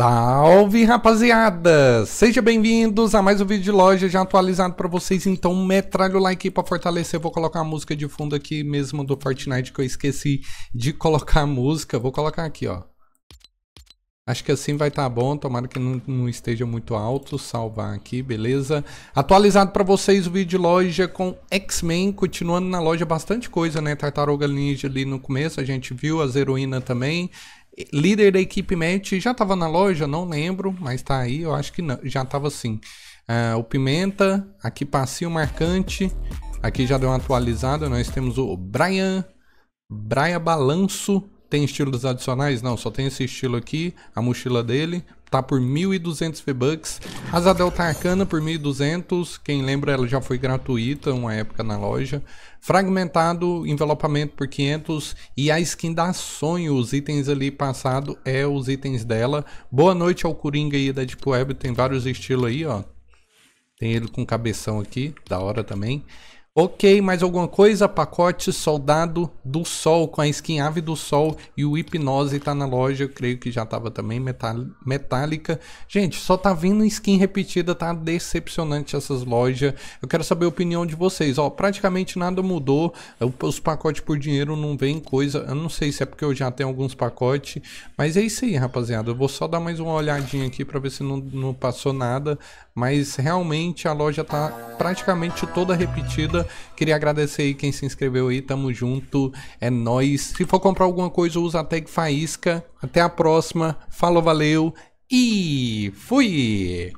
Salve rapaziada! Sejam bem-vindos a mais um vídeo de loja já atualizado para vocês, então metralha o like para fortalecer. Eu vou colocar a música de fundo aqui mesmo do Fortnite que eu esqueci de colocar a música. Vou colocar aqui, ó. Acho que assim vai estar tá bom, tomara que não, não, esteja muito alto, salvar aqui, beleza? Atualizado para vocês o vídeo de loja com X-Men, continuando na loja bastante coisa, né? Tartaruga Ninja ali no começo, a gente viu, as heroína também, Líder da equipe match já estava na loja, não lembro, mas está aí, eu acho que não, já estava assim. Uh, é, o Pimenta, aqui passinho marcante, aqui já deu uma atualizada, nós temos o Brian, Brian Balanço, tem estilos adicionais? Não, só tem esse estilo aqui, a mochila dele, tá por 1.200 V-Bucks. A Zadel Tarkana tá por 1.200. Quem lembra, ela já foi gratuita uma época na loja. Fragmentado, envelopamento por 500. E a skin da Sonho, os itens ali passado é os itens dela. Boa noite ao Coringa aí da Deep Web. Tem vários estilos aí, ó. Tem ele com cabeção aqui, da hora também. Ok, mais alguma coisa? Pacote Soldado do Sol com a skin Ave do Sol e o Hipnose tá na loja, eu creio que já tava também metálica. Gente, só tá vindo skin repetida, tá decepcionante essas lojas. Eu quero saber a opinião de vocês. Ó, praticamente nada mudou, os pacotes por dinheiro não vem coisa. Eu não sei se é porque eu já tenho alguns pacotes, mas é isso aí, rapaziada. Eu vou só dar mais uma olhadinha aqui para ver se não, não passou nada, mas realmente a loja tá praticamente toda repetida Queria agradecer aí quem se inscreveu aí, tamo junto, é nós. Se for comprar alguma coisa, usa a tag Faísca. Até a próxima, falou, valeu e fui!